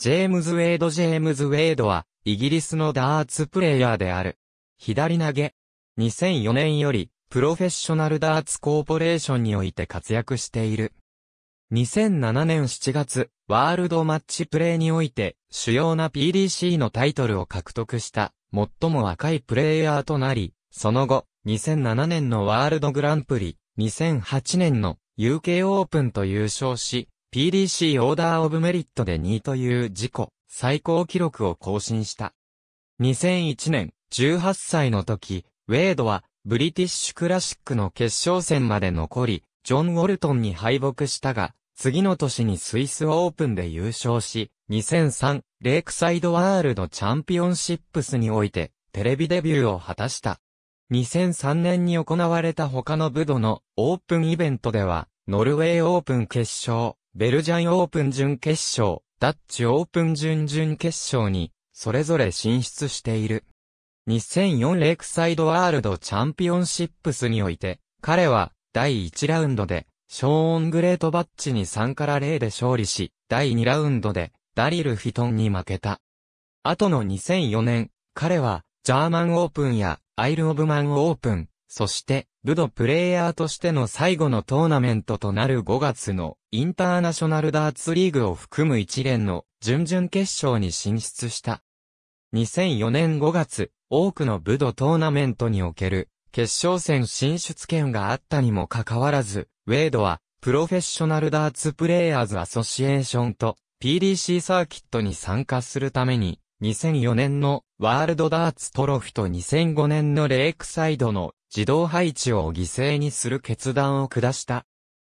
ジェームズ・ウェイド・ジェームズ・ウェイドは、イギリスのダーツプレイヤーである。左投げ。2004年より、プロフェッショナルダーツコーポレーションにおいて活躍している。2007年7月、ワールドマッチプレイにおいて、主要な PDC のタイトルを獲得した、最も若いプレイヤーとなり、その後、2007年のワールドグランプリ、2008年の UK オープンと優勝し、PDC オーダーオブメリットで2位という自己最高記録を更新した。2001年、18歳の時、ウェイドはブリティッシュクラシックの決勝戦まで残り、ジョン・ウォルトンに敗北したが、次の年にスイスオープンで優勝し、2003、レイクサイドワールドチャンピオンシップスにおいて、テレビデビューを果たした。2003年に行われた他の部ドのオープンイベントでは、ノルウェーオープン決勝、ベルジャンオープン準決勝、ダッチオープン準々決勝に、それぞれ進出している。2004レイクサイドワールドチャンピオンシップスにおいて、彼は、第1ラウンドで、ショーン・グレートバッチに3から0で勝利し、第2ラウンドで、ダリル・フィトンに負けた。後の2004年、彼は、ジャーマンオープンや、アイル・オブ・マンオープン、そして、武道プレイヤーとしての最後のトーナメントとなる5月のインターナショナルダーツリーグを含む一連の準々決勝に進出した。2004年5月、多くの武道トーナメントにおける決勝戦進出権があったにもかかわらず、ウェイドはプロフェッショナルダーツプレイヤーズアソシエーションと PDC サーキットに参加するために2004年のワールドダーツトロフィと2005年のレイクサイドの自動配置を犠牲にする決断を下した。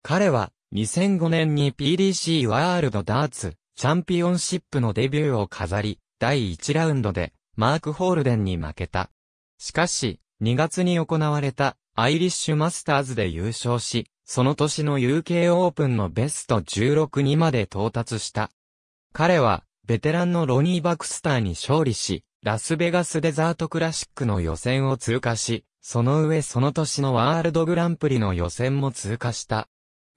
彼は2005年に PDC ワールドダーツチャンピオンシップのデビューを飾り、第1ラウンドでマーク・ホールデンに負けた。しかし、2月に行われたアイリッシュマスターズで優勝し、その年の UK オープンのベスト16にまで到達した。彼は、ベテランのロニー・バクスターに勝利し、ラスベガスデザートクラシックの予選を通過し、その上その年のワールドグランプリの予選も通過した。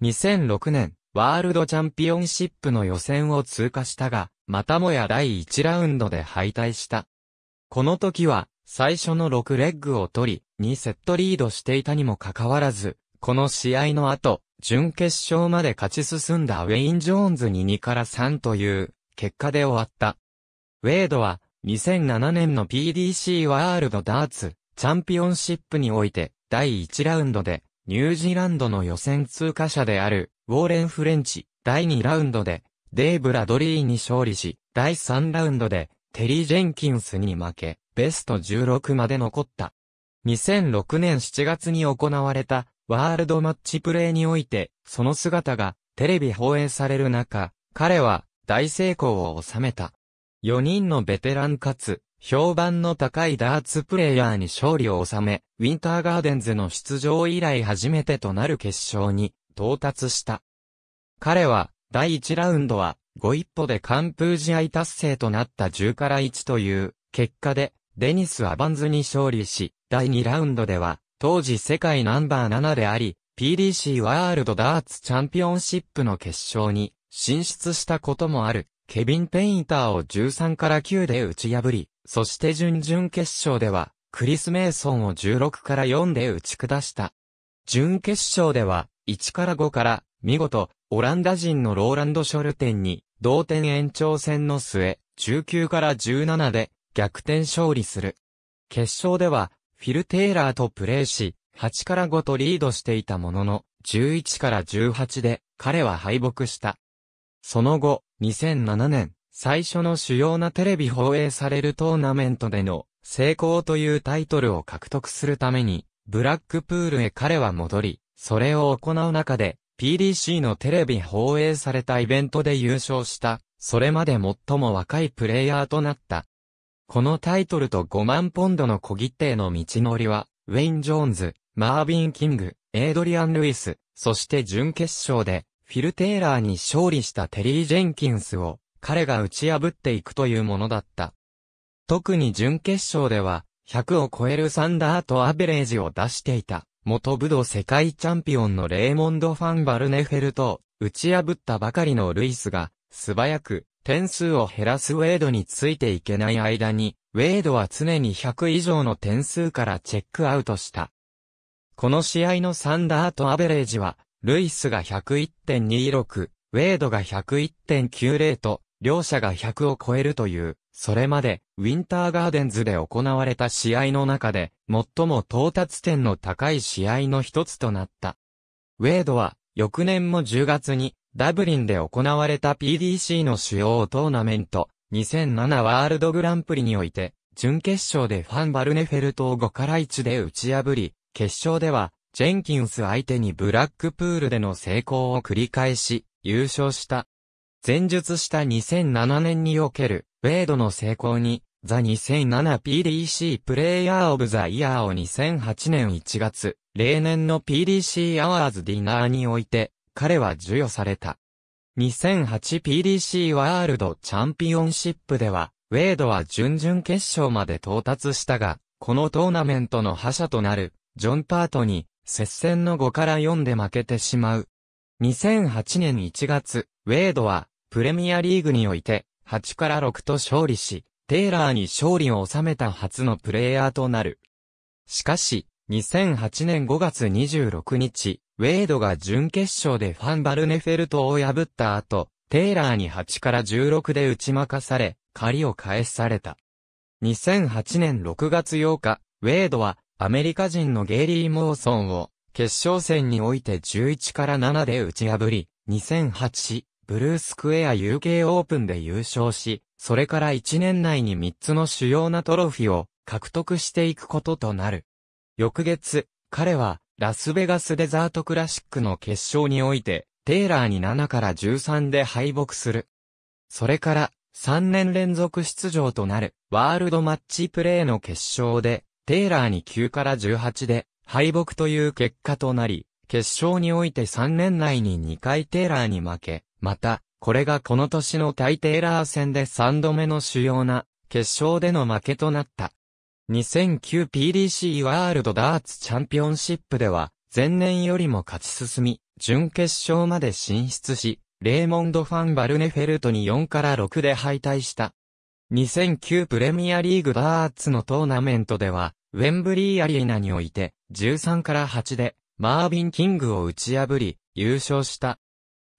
2006年、ワールドチャンピオンシップの予選を通過したが、またもや第1ラウンドで敗退した。この時は、最初の6レッグを取り、2セットリードしていたにもかかわらず、この試合の後、準決勝まで勝ち進んだウェイン・ジョーンズに2から3という、結果で終わった。ウェードは、2007年の PDC ワールドダーツ、チャンピオンシップにおいて、第1ラウンドで、ニュージーランドの予選通過者である、ウォーレン・フレンチ、第2ラウンドで、デイブ・ラドリーに勝利し、第3ラウンドで、テリー・ジェンキンスに負け、ベスト16まで残った。2006年7月に行われた、ワールドマッチプレーにおいて、その姿が、テレビ放映される中、彼は、大成功を収めた。4人のベテランかつ、評判の高いダーツプレイヤーに勝利を収め、ウィンターガーデンズの出場以来初めてとなる決勝に到達した。彼は、第1ラウンドは、5一歩で完封試合達成となった10から1という結果で、デニス・アバンズに勝利し、第2ラウンドでは、当時世界ナンバー7であり、PDC ワールドダーツチャンピオンシップの決勝に進出したこともある。ケビン・ペインターを13から9で打ち破り、そして準々決勝では、クリス・メイソンを16から4で打ち下した。準決勝では、1から5から、見事、オランダ人のローランド・ショルテンに、同点延長戦の末、19から17で、逆転勝利する。決勝では、フィル・テイラーとプレーし、8から5とリードしていたものの、11から18で、彼は敗北した。その後、2007年、最初の主要なテレビ放映されるトーナメントでの成功というタイトルを獲得するために、ブラックプールへ彼は戻り、それを行う中で、PDC のテレビ放映されたイベントで優勝した、それまで最も若いプレイヤーとなった。このタイトルと5万ポンドの小切手の道のりは、ウェイン・ジョーンズ、マービン・キング、エイドリアン・ルイス、そして準決勝で、フィル・テイラーに勝利したテリー・ジェンキンスを彼が打ち破っていくというものだった。特に準決勝では、100を超えるサンダーとアベレージを出していた、元武道世界チャンピオンのレーモンド・ファン・バルネフェルと、打ち破ったばかりのルイスが、素早く、点数を減らすウェイドについていけない間に、ウェイドは常に100以上の点数からチェックアウトした。この試合のサンダーとアベレージは、ルイスが101.26、ウェードが101.90と、両者が100を超えるという、それまで、ウィンターガーデンズで行われた試合の中で、最も到達点の高い試合の一つとなった。ウェードは、翌年も10月に、ダブリンで行われた PDC の主要トーナメント、2007ワールドグランプリにおいて、準決勝でファン・バルネフェルトを5から1で打ち破り、決勝では、ジェンキンス相手にブラックプールでの成功を繰り返し、優勝した。前述した2007年における、ウェイドの成功に、ザ 2007PDC プレイヤーオブザイヤーを2008年1月、例年の PDC アワーズディナーにおいて、彼は授与された。2008PDC ワールドチャンピオンシップでは、ウェイドは準々決勝まで到達したが、このトーナメントの覇者となる、ジョン・パートに、接戦の5から4で負けてしまう。2008年1月、ウェイドは、プレミアリーグにおいて、8から6と勝利し、テイラーに勝利を収めた初のプレイヤーとなる。しかし、2008年5月26日、ウェイドが準決勝でファンバルネフェルトを破った後、テイラーに8から16で打ち負かされ、借りを返された。2008年6月8日、ウェイドはアメリカ人のゲイリー・モーソンを、決勝戦において11から7で打ち破り、2008ブルースクエア UK オープンで優勝し、それから1年内に3つの主要なトロフィーを獲得していくこととなる。翌月、彼はラスベガスデザートクラシックの決勝において、テイラーに7から13で敗北する。それから3年連続出場となるワールドマッチプレーの決勝でテイラーに9から18で敗北という結果となり、決勝において3年内に2回テイラーに負け、また、これがこの年の対テイラー戦で3度目の主要な決勝での負けとなった。2009PDC ワールドダーツチャンピオンシップでは、前年よりも勝ち進み、準決勝まで進出し、レーモンド・ファン・バルネフェルトに4から6で敗退した。2009プレミアリーグダーツのトーナメントでは、ウェンブリーアリーナにおいて、13から8で、マービン・キングを打ち破り、優勝した。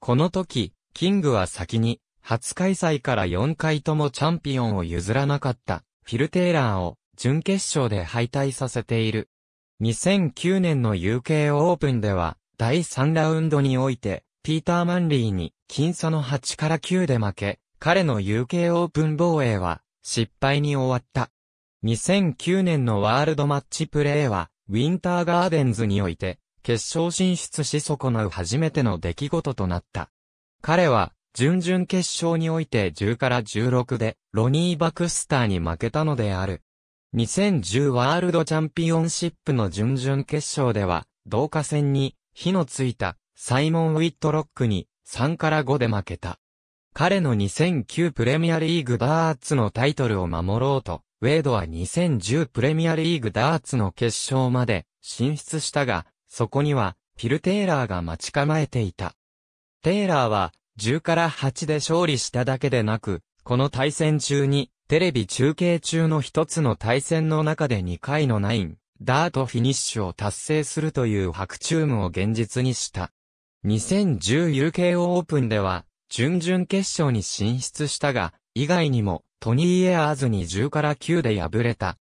この時、キングは先に、初開催から4回ともチャンピオンを譲らなかった、フィルテイラーを、準決勝で敗退させている。2009年の UK オープンでは、第3ラウンドにおいて、ピーター・マンリーに、僅差の8から9で負け、彼の UK オープン防衛は、失敗に終わった。2009年のワールドマッチプレーは、ウィンターガーデンズにおいて、決勝進出し損なう初めての出来事となった。彼は、準々決勝において10から16で、ロニー・バクスターに負けたのである。2010ワールドチャンピオンシップの準々決勝では、同化戦に、火のついた、サイモン・ウィットロックに、3から5で負けた。彼の2009プレミアリーグダーツのタイトルを守ろうと、ウェイドは2010プレミアリーグダーツの決勝まで進出したが、そこにはフィル・テイラーが待ち構えていた。テイラーは10から8で勝利しただけでなく、この対戦中にテレビ中継中の一つの対戦の中で2回のナイン、ダートフィニッシュを達成するという白チュームを現実にした。2010 UKO オープンでは、準々決勝に進出したが、以外にも、トニー・エアーズに10から9で敗れた。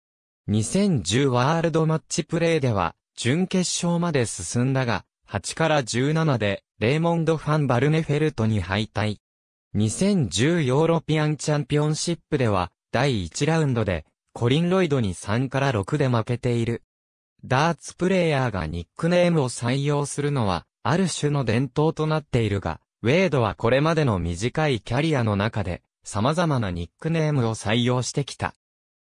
2010ワールドマッチプレーでは、準決勝まで進んだが、8から17で、レーモンド・ファン・バルネフェルトに敗退。2010ヨーロピアンチャンピオンシップでは、第1ラウンドで、コリン・ロイドに3から6で負けている。ダーツプレイヤーがニックネームを採用するのは、ある種の伝統となっているが、ウェイドはこれまでの短いキャリアの中で、様々なニックネームを採用してきた。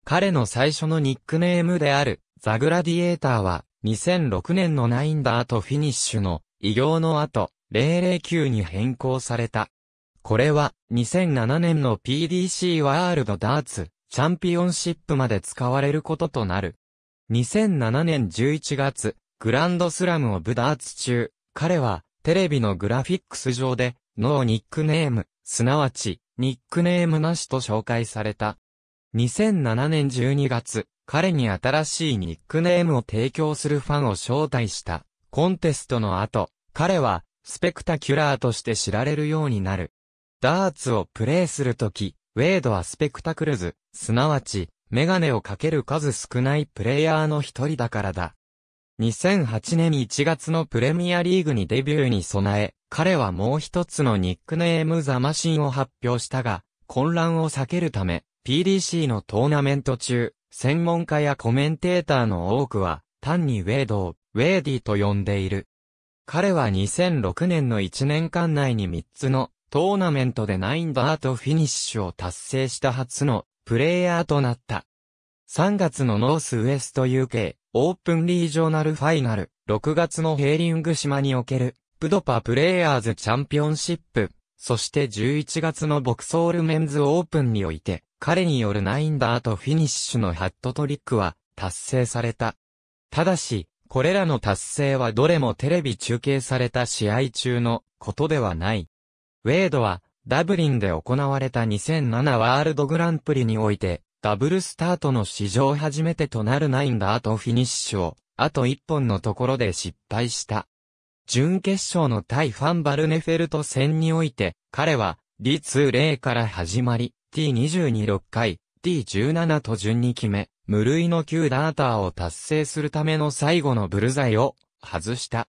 彼の最初のニックネームである、ザ・グラディエーターは、2006年のナインダーとフィニッシュの異業の後、009に変更された。これは、2007年の PDC ワールドダーツ、チャンピオンシップまで使われることとなる。2007年11月、グランドスラムオブダーツ中、彼は、テレビのグラフィックス上で、ノーニックネーム、すなわち、ニックネームなしと紹介された。2007年12月、彼に新しいニックネームを提供するファンを招待したコンテストの後、彼はスペクタキュラーとして知られるようになる。ダーツをプレイするとき、ウェイドはスペクタクルズ、すなわち、メガネをかける数少ないプレイヤーの一人だからだ。2008年1月のプレミアリーグにデビューに備え、彼はもう一つのニックネームザマシンを発表したが、混乱を避けるため、PDC のトーナメント中、専門家やコメンテーターの多くは、単にウェイドを、ウェイディと呼んでいる。彼は2006年の1年間内に3つのトーナメントで9ダートフィニッシュを達成した初のプレイヤーとなった。3月のノースウエスト UK オープンリージョナルファイナル、6月のヘーリング島におけるプドパプレイヤーズチャンピオンシップ、そして11月のボクソールメンズオープンにおいて、彼によるナインダーとフィニッシュのハットトリックは達成された。ただし、これらの達成はどれもテレビ中継された試合中のことではない。ウェイドは、ダブリンで行われた2007ワールドグランプリにおいて、ダブルスタートの史上初めてとなるナインダーとフィニッシュを、あと一本のところで失敗した。準決勝の対ファンバルネフェルト戦において、彼は、D20 から始まり、T226 回、T17 と順に決め、無類の9ダーターを達成するための最後のブルザイを外した。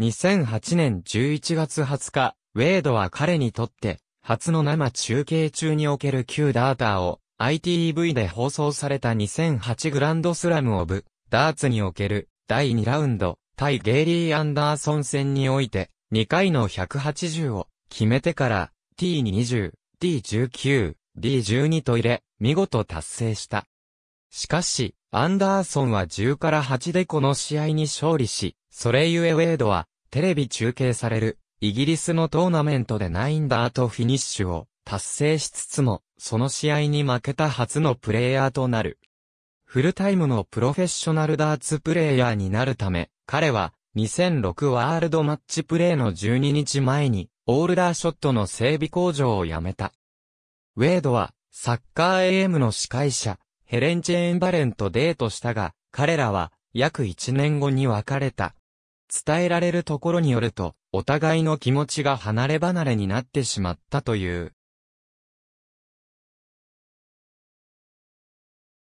2008年11月20日、ウェイドは彼にとって、初の生中継中における9ダーターを、ITV で放送された2008グランドスラムオブ、ダーツにおける第2ラウンド、対ゲイリー・アンダーソン戦において、2回の180を決めてから T20、D19、D12 と入れ、見事達成した。しかし、アンダーソンは10から8でこの試合に勝利し、それゆえウェイドは、テレビ中継される、イギリスのトーナメントで9インダーとフィニッシュを達成しつつも、その試合に負けた初のプレイヤーとなる。フルタイムのプロフェッショナルダーツプレイヤーになるため、彼は2006ワールドマッチプレーの12日前にオールダーショットの整備工場を辞めた。ウェイドはサッカー AM の司会者ヘレン・チェーンバレンとデートしたが彼らは約1年後に別れた。伝えられるところによると、お互いの気持ちが離れ離れになってしまったという。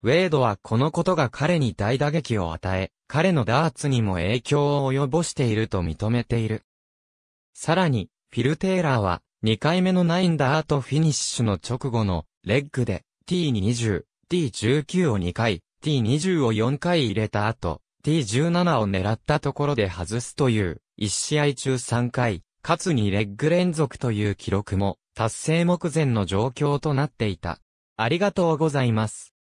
ウェイドはこのことが彼に大打撃を与え、彼のダーツにも影響を及ぼしていると認めている。さらに、フィル・テイラーは、2回目のナインダートフィニッシュの直後の、レッグで、T20、T19 を2回、T20 を4回入れた後、T17 を狙ったところで外すという、1試合中3回、かつ2レッグ連続という記録も、達成目前の状況となっていた。ありがとうございます。